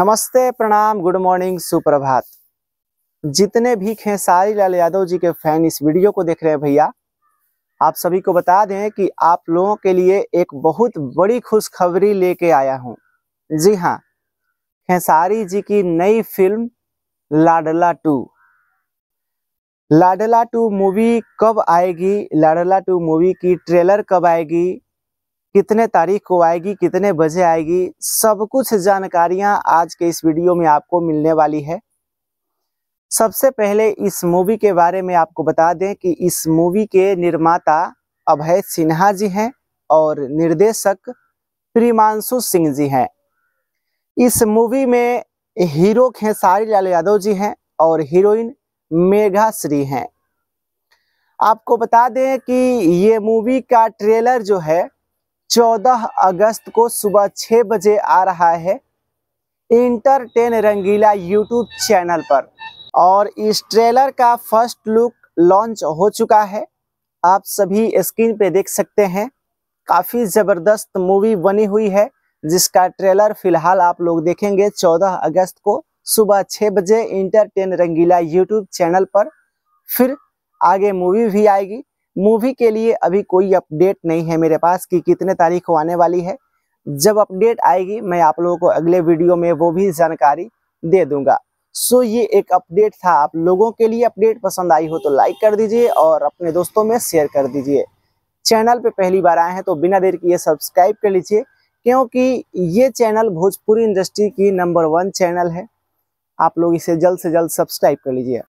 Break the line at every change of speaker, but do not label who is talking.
नमस्ते प्रणाम good morning सुप्रभात जितने भी खेसारी लाल यादव जी के फैन इस वीडियो को देख रहे हैं भैया आप सभी को बता दें कि आप लोगों के लिए एक बहुत बड़ी खुशखबरी लेके आया हूं जी हाँ खेसारी जी की नई फिल्म लाडला टू लाडला टू मूवी कब आएगी लाडला टू मूवी की ट्रेलर कब आएगी कितने तारीख को आएगी कितने बजे आएगी सब कुछ जानकारियां आज के इस वीडियो में आपको मिलने वाली है सबसे पहले इस मूवी के बारे में आपको बता दें कि इस मूवी के निर्माता अभय सिन्हा जी हैं और निर्देशक प्रिमांशु सिंह जी हैं इस मूवी में हीरो खेसारी लाल यादव जी हैं और हीरोइन मेघा श्री हैं आपको बता दें कि ये मूवी का ट्रेलर जो है 14 अगस्त को सुबह छः बजे आ रहा है इंटरटेन रंगीला यूट्यूब चैनल पर और इस ट्रेलर का फर्स्ट लुक लॉन्च हो चुका है आप सभी स्क्रीन पे देख सकते हैं काफ़ी ज़बरदस्त मूवी बनी हुई है जिसका ट्रेलर फिलहाल आप लोग देखेंगे 14 अगस्त को सुबह छः बजे इंटरटेन रंगीला यूट्यूब चैनल पर फिर आगे मूवी भी आएगी मूवी के लिए अभी कोई अपडेट नहीं है मेरे पास कि कितने तारीख को आने वाली है जब अपडेट आएगी मैं आप लोगों को अगले वीडियो में वो भी जानकारी दे दूंगा सो ये एक अपडेट था आप लोगों के लिए अपडेट पसंद आई हो तो लाइक कर दीजिए और अपने दोस्तों में शेयर कर दीजिए चैनल पे पहली बार आए हैं तो बिना देर किए सब्सक्राइब कर लीजिए क्योंकि ये चैनल भोजपुरी इंडस्ट्री की नंबर वन चैनल है आप लोग इसे जल्द से जल्द सब्सक्राइब कर लीजिए